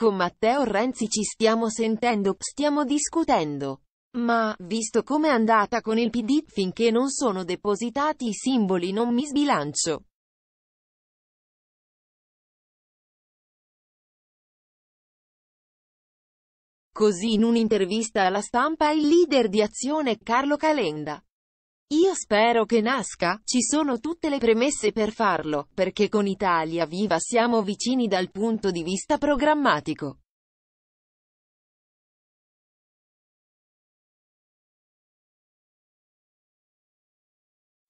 Con Matteo Renzi ci stiamo sentendo, stiamo discutendo. Ma, visto com'è andata con il PD, finché non sono depositati i simboli non mi sbilancio. Così in un'intervista alla stampa il leader di azione Carlo Calenda io spero che nasca, ci sono tutte le premesse per farlo, perché con Italia Viva siamo vicini dal punto di vista programmatico.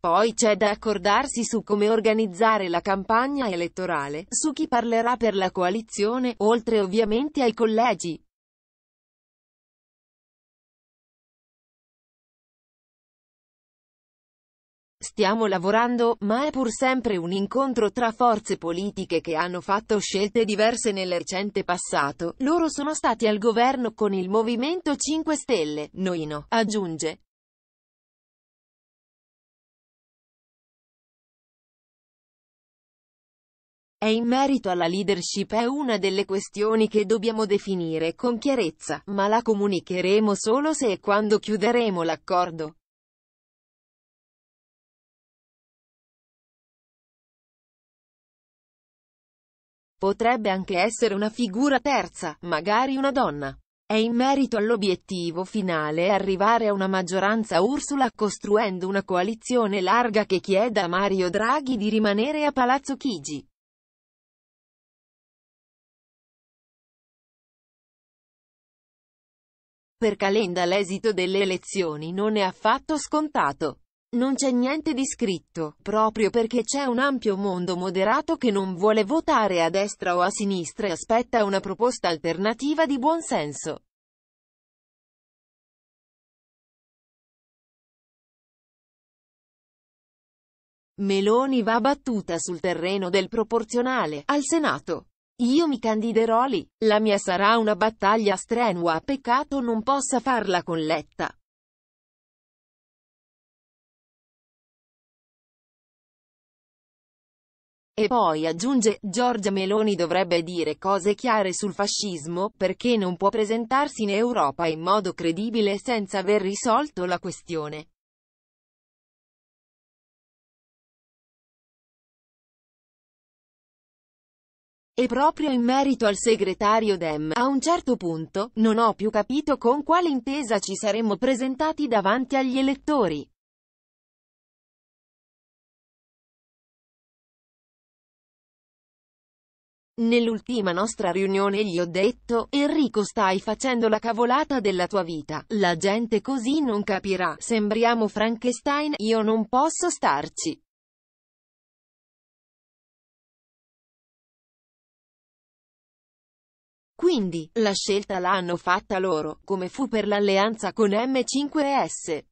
Poi c'è da accordarsi su come organizzare la campagna elettorale, su chi parlerà per la coalizione, oltre ovviamente ai collegi. stiamo lavorando, ma è pur sempre un incontro tra forze politiche che hanno fatto scelte diverse nel recente passato, loro sono stati al governo con il Movimento 5 Stelle, noi no, aggiunge. È in merito alla leadership è una delle questioni che dobbiamo definire con chiarezza, ma la comunicheremo solo se e quando chiuderemo l'accordo. Potrebbe anche essere una figura terza, magari una donna. È in merito all'obiettivo finale arrivare a una maggioranza Ursula costruendo una coalizione larga che chieda a Mario Draghi di rimanere a Palazzo Chigi. Per Calenda l'esito delle elezioni non è affatto scontato. Non c'è niente di scritto, proprio perché c'è un ampio mondo moderato che non vuole votare a destra o a sinistra e aspetta una proposta alternativa di buon senso. Meloni va battuta sul terreno del proporzionale, al Senato. Io mi candiderò lì. La mia sarà una battaglia strenua, peccato non possa farla con Letta. E poi aggiunge, Giorgia Meloni dovrebbe dire cose chiare sul fascismo, perché non può presentarsi in Europa in modo credibile senza aver risolto la questione. E proprio in merito al segretario Dem, a un certo punto, non ho più capito con quale intesa ci saremmo presentati davanti agli elettori. Nell'ultima nostra riunione gli ho detto, Enrico stai facendo la cavolata della tua vita, la gente così non capirà, sembriamo Frankenstein, io non posso starci. Quindi, la scelta l'hanno fatta loro, come fu per l'alleanza con M5S.